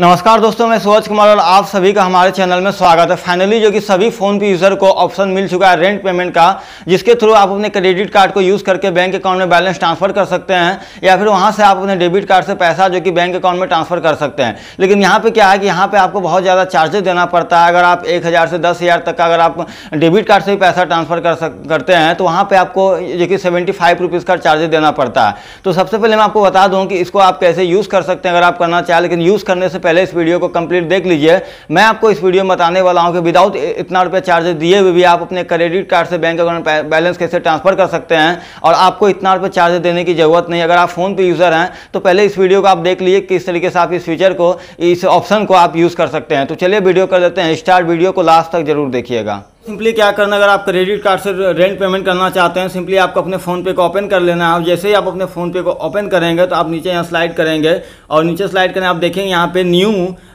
नमस्कार दोस्तों मैं सूरज कुमार और आप सभी का हमारे चैनल में स्वागत है फाइनली जो कि सभी फोन पे यूज़र को ऑप्शन मिल चुका है रेंट पेमेंट का जिसके थ्रू आप अपने क्रेडिट कार्ड को यूज़ करके बैंक अकाउंट में बैलेंस ट्रांसफर कर सकते हैं या फिर वहां से आप अपने डेबिट कार्ड से पैसा जो कि बैंक अकाउंट में ट्रांसफर कर सकते हैं लेकिन यहाँ पर क्या है कि यहाँ पर आपको बहुत ज़्यादा चार्जेस देना पड़ता है अगर आप एक से दस तक का अगर आप डेबिट कार्ड से भी पैसा ट्रांसफर कर करते हैं तो वहाँ पर आपको जो कि सेवेंटी का चार्जेस देना पड़ता है तो सबसे पहले मैं आपको बता दूँ कि इसको आप कैसे यूज़ कर सकते हैं अगर आप करना चाहें लेकिन यूज़ करने से पहले इस वीडियो को कंप्लीट देख लीजिए मैं आपको इस वीडियो में बताने वाला हूँ कि विदाउट इतना रुपये चार्जेस दिए हुए भी आप अपने क्रेडिट कार्ड से बैंक अकाउंट बैलेंस कैसे ट्रांसफर कर सकते हैं और आपको इतना रुपये चार्जेस देने की जरूरत नहीं अगर आप फोन पे यूज़र हैं तो पहले इस वीडियो को आप देख लीजिए किस तरीके से आप इस फीचर को इस ऑप्शन को आप यूज़ कर सकते हैं तो चलिए वीडियो कर देते हैं स्टार्ट वीडियो को लास्ट तक जरूर देखिएगा सिंपली क्या करना अगर आप क्रेडिट कार्ड से रेंट पेमेंट करना चाहते हैं सिंपली आपको अपने फ़ोन पे को ओपन कर लेना है जैसे ही आप अपने फ़ोन पे को ओपन करेंगे तो आप नीचे यहाँ स्लाइड करेंगे और नीचे स्लाइड करें आप देखेंगे यहाँ पे न्यू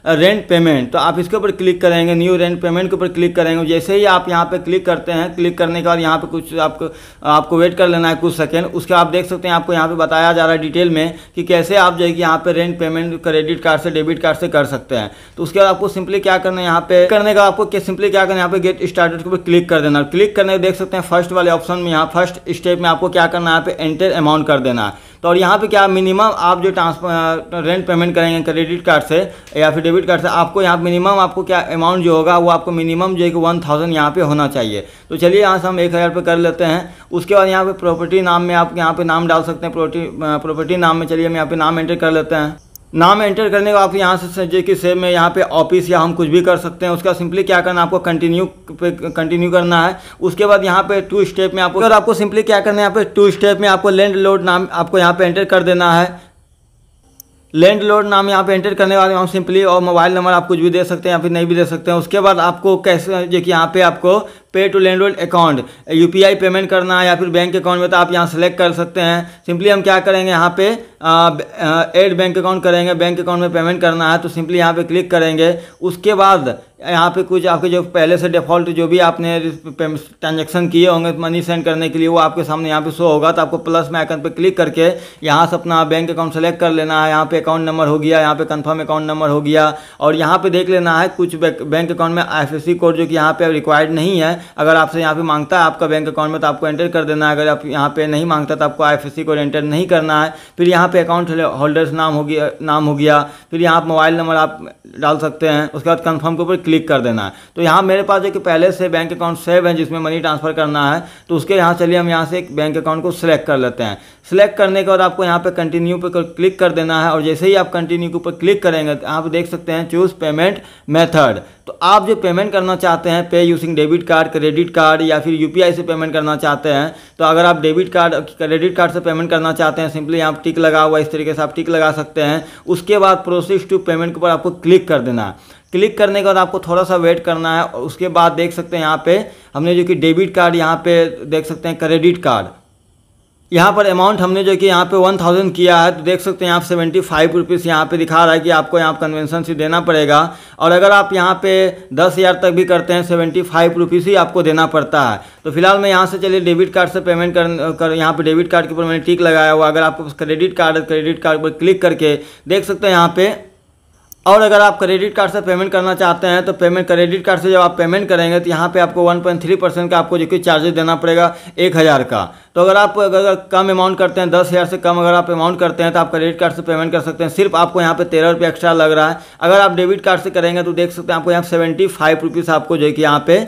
रेंट पेमेंट तो आप इसके ऊपर क्लिक करेंगे न्यू रेंट पेमेंट के ऊपर क्लिक करेंगे जैसे ही आप यहाँ पे क्लिक करते हैं क्लिक करने के बाद यहाँ पे कुछ आपको आपको वेट कर लेना है कुछ सेकेंड उसके आप देख सकते हैं आपको यहाँ पे बताया जा रहा है डिटेल में कि कैसे आप जो है कि यहाँ पे रेंट पेमेंट क्रेडिट कार्ड से डेबिट कार्ड से कर सकते हैं तो उसके बाद आपको सिंपली क्या करना है यहाँ पे करने का आपको सिंपली क्या करना है यहाँ पे गेट स्टार्टेड के ऊपर क्लिक कर देना क्लिक करने देख सकते हैं फर्स्ट वाले ऑप्शन में यहाँ फर्स्ट स्टेप में आपको क्या करना है यहाँ पे एंटर अमाउंट कर देना है तो और यहाँ पे क्या मिनिमम आप जो ट्रांसफर रेंट पेमेंट करेंगे क्रेडिट कार्ड से या फिर डेबिट कार्ड से आपको यहाँ मिनिमम आपको क्या अमाउंट जो होगा वो आपको मिनिमम जो है कि वन थाउजेंड यहाँ पर होना चाहिए तो चलिए यहाँ से हम एक हज़ार कर लेते हैं उसके बाद यहाँ पे प्रॉपर्टी नाम में आप यहाँ पे नाम डाल सकते हैं प्रॉपर्टी नाम में चलिए हम यहाँ पे नाम एंटर कर लेते हैं नाम एंटर करने के आप यहाँ से समझिए कि सेव में यहाँ पे ऑफिस या हम कुछ भी कर सकते हैं उसका सिंपली क्या करना है आपको कंटिन्यू पे कंटिन्यू करना है उसके बाद यहाँ पे टू स्टेप में आपको और आपको सिंपली क्या करना है यहाँ पे टू स्टेप में आपको लैंड लोड नाम आपको यहाँ पे एंटर कर देना है लैंड लोड नाम यहाँ पे एंटर करने वाले हम सिंपली और मोबाइल नंबर आप कुछ भी दे सकते हैं या फिर नहीं भी दे सकते हैं उसके बाद आपको कैसे जो कि यहाँ पे आपको pay to landlord account U payment करना है या फिर बैंक अकाउंट में तो आप यहाँ सेलेक्ट कर सकते हैं सिंपली हम क्या करेंगे यहाँ पे एड बैंक अकाउंट करेंगे बैंक अकाउंट में पेमेंट करना है तो सिंपली यहाँ पे क्लिक करेंगे उसके बाद यहाँ पे कुछ आपके जो पहले से डिफ़ॉल्ट जो भी आपने ट्रांजेक्शन किए होंगे मनी सेंड करने के लिए वो आपके सामने यहाँ पे शो होगा तो आपको प्लस में आइकन पे क्लिक करके यहाँ से अपना बैंक अकाउंट सेलेक्ट कर लेना है यहाँ पे अकाउंट नंबर हो गया यहाँ पे कंफर्म अकाउंट नंबर हो गया और यहाँ पे देख लेना है कुछ बैंक अकाउंट में आई कोड जो कि यहाँ पर रिक्वायर्ड नहीं है अगर आपसे यहाँ पर मांगता है आपका बैंक अकाउंट में तो आपको एंटर कर देना है अगर आप यहाँ पर नहीं मांगता तो आपको आई कोड एंटर नहीं करना है फिर यहाँ पर अकाउंट होल्डर्स नाम हो गया नाम हो गया फिर यहाँ मोबाइल नंबर आप डाल सकते हैं उसके बाद कन्फर्म के ऊपर क्लिक कर देना है तो यहाँ मेरे पास एक पहले से बैंक अकाउंट सेव है जिसमें मनी ट्रांसफ़र करना है तो उसके यहाँ चलिए हम यहाँ से एक बैंक अकाउंट को सिलेक्ट कर लेते हैं सिलेक्ट करने के बाद आपको यहाँ पे कंटिन्यू पर क्लिक कर देना है और जैसे ही आप कंटिन्यू के ऊपर क्लिक करेंगे तो आप देख सकते हैं चूज़ पेमेंट मेथड तो आप जो पेमेंट करना चाहते हैं pay using debit card credit card या फिर यूपीआई से पेमेंट करना चाहते हैं तो अगर आप डेबिट कार्ड क्रेडिट कार्ड से पेमेंट करना चाहते हैं सिंपली आप टिक लगा हुआ इस तरीके से आप टिक लगा सकते हैं उसके बाद प्रोसेस टू पेमेंट के ऊपर आपको क्लिक कर देना है क्लिक करने के बाद आपको थोड़ा सा वेट करना है और उसके बाद देख सकते हैं यहाँ पे हमने जो कि डेबिट कार्ड यहाँ पे देख सकते हैं क्रेडिट कार्ड यहाँ पर अमाउंट हमने जो कि यहाँ पे वन थाउजेंड किया है तो देख सकते हैं आप सेवेंटी फाइव रुपीज़ यहाँ पर दिखा रहा है कि आपको यहाँ कन्वेंसन से देना पड़ेगा और अगर आप यहाँ पे दस हज़ार तक भी करते हैं सेवेंटी फाइव रुपीज़ ही आपको देना पड़ता है तो फिलहाल मैं यहाँ से चलिए डेबिट कार्ड से पेमेंट कर, कर यहाँ पर डेबिट कार्ड के ऊपर मैंने टिक लगाया हुआ अगर आपके पास क्रेडिट कार्ड है क्रेडिट कार्ड पर क्लिक करके देख सकते हैं यहाँ पर और अगर आप क्रेडिट कार्ड से पेमेंट करना चाहते हैं तो पेमेंट क्रेडिट कार्ड से जब आप पेमेंट करेंगे तो यहाँ पे आपको 1.3 परसेंट का आपको जो कि चार्जेस देना पड़ेगा एक हज़ार का तो अगर आप अगर कम अमाउंट करते हैं दस हज़ार से कम अगर आप अमाउंट करते हैं तो आप क्रेडिट कार्ड से पेमेंट कर सकते हैं सिर्फ आपको यहाँ पे तेरह रुपये एक्स्ट्रा लग रहा है अगर आप डेबिट कार्ड से करेंगे तो देख सकते हैं आपको यहाँ सेवेंटी फाइव रुपीज़ आपको जो कि यहाँ पे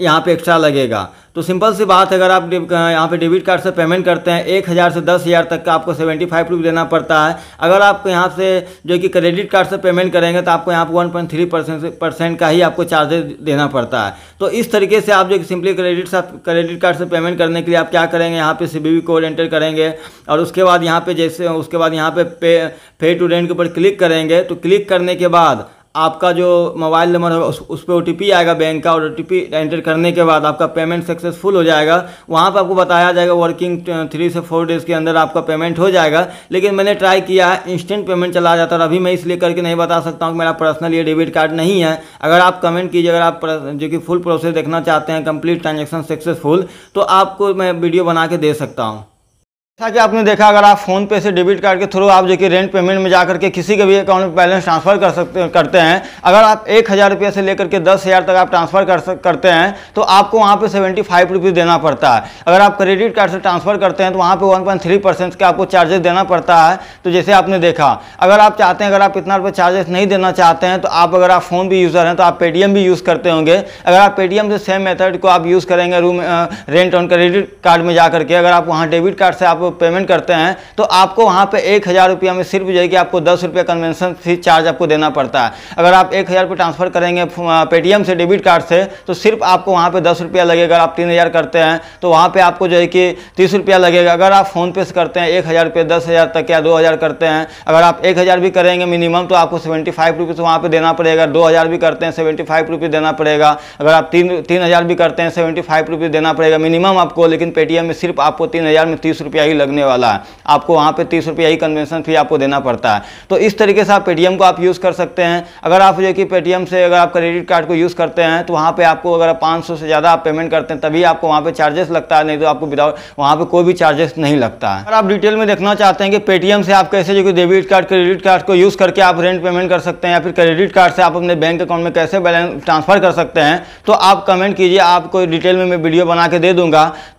यहाँ पे एक्स्ट्रा लगेगा तो सिंपल सी बात है अगर आप यहाँ पे डेबिट कार्ड से पेमेंट करते हैं एक हज़ार से दस हज़ार तक का आपको सेवेंटी फाइव रुपीज़ देना पड़ता है अगर आप यहाँ से जो कि क्रेडिट कार्ड से पेमेंट करेंगे तो आपको यहाँ पर one point three percent percent का ही आपको चार्जेस देना पड़ता है तो इस तरीके से आप जो कि सिंपली क्रेडिट से क्रेडिट कार्ड से पेमेंट करने के लिए आप क्या करेंगे यहाँ पे सी कोड एंटर करेंगे और उसके बाद यहाँ पे जैसे उसके बाद यहाँ पे पे पे टू रेंट के ऊपर क्लिक करेंगे तो क्लिक करने के बाद आपका जो मोबाइल नंबर होगा उस, पर ओ आएगा बैंक का और ओ एंटर करने के बाद आपका पेमेंट सक्सेसफुल हो जाएगा वहाँ पर आपको बताया जाएगा वर्किंग थ्री uh, से फोर डेज़ के अंदर आपका पेमेंट हो जाएगा लेकिन मैंने ट्राई किया है इंस्टेंट पेमेंट चला जाता है और अभी मैं इसलिए करके नहीं बता सकता हूँ कि मेरा पर्सनल ये डेबिट कार्ड नहीं है अगर आप कमेंट कीजिए अगर आप जो कि फुल प्रोसेस देखना चाहते हैं कंप्लीट ट्रांजेक्शन सक्सेसफुल तो आपको मैं वीडियो बना के दे सकता हूँ जैसा कि आपने देखा अगर आप फ़ोन पे से डेबिट कार्ड के थ्रू आप जो कि रेंट पेमेंट में जा करके किसी के भी अकाउंट में बैलेंस ट्रांसफ़र कर सकते करते हैं अगर आप एक हज़ार रुपये से लेकर के दस हज़ार तक आप ट्रांसफ़र कर सक करते हैं तो आपको वहाँ पे सेवेंटी फाइव रुपीज़ देना पड़ता है अगर आप क्रेडिट कार्ड से ट्रांसफ़र करते हैं तो वहाँ पर वन पॉइंट थ्री परसेंट आपको चार्जेस देना पड़ता है तो जैसे आपने देखा अगर आप चाहते हैं अगर आप इतना रुपये चार्जेस नहीं देना चाहते हैं तो आप अगर आप फ़ोन भी यूज़र हैं तो आप पेटीएम भी यूज़ करते होंगे अगर आप पेटीएम से सेम मेथड को आप यूज़ करेंगे room rent on credit card में जा करके अगर आप वहाँ डेबिट कार्ड से आप पेमेंट करते हैं तो आपको वहाँ पर एक हज़ार रुपया में सिर्फ जो है कि आपको दस रुपया कन्वेंसन फी चार्ज आपको देना पड़ता है अगर आप एक हज़ार रुपये ट्रांसफ़र करेंगे पेटीएम से डेबिट कार्ड से तो सिर्फ आपको वहाँ पर दस रुपया लगेगा आप तीन हज़ार करते हैं तो वहाँ पर आपको जो है कि तीस रुपया लगेगा अगर आप फ़ोनपे से करते हैं एक हज़ार रुपये दस हज़ार तक या दो हज़ार करते हैं अगर आप एक हज़ार भी करेंगे मिनिमम तो आपको सेवेंटी फाइव रुपीज़ वहाँ पर देना पड़ेगा दो हज़ार भी करते हैं सेवेंटी फाइव रुपीज़ देना पड़ेगा अगर आप तीन तीन हज़ार भी करते हैं सेवेंटी फाइव रुपीज़ देना पड़ेगा मिनिमम आपको लेकिन पेटीएम में सिर्फ आपको तीन हज़ार में तीस रुपया ही लगने वाला है आपको वहाँ पर तीस रुपया ही कन्वेंशन फी आपको देना पड़ता है तो इस तरीके से आप पेटीएम को आप यूज़ कर सकते हैं अगर आप जो कि पेटीएम से अगर आप क्रेडिट कार्ड को यूज़ करते हैं तो वहाँ पर आपको अगर पाँच से ज़्यादा आप पेमेंट करते हैं तभी आपको वहाँ पर चार्जेस लगता है नहीं तो आपको विदाउट वहाँ पर कोई भी चार्जेस नहीं लगता है अगर आप डिटेल में देखना चाहते हैं कि पेटीएम से आप कैसे जो कि डेबिट कार्ड क्रेडिट कार्ड को यूज़ करके आप रेंट पेमेंट कर सकते हैं या फिर क्रेडिट कार्ड से आप अपने बैंक अकाउंट में कैसे बैलेंस ट्रांसफ़र कर सकते हैं तो आप कमेंट कीजिए आपको डिटेल में मैं वीडियो बना के दे दूंगा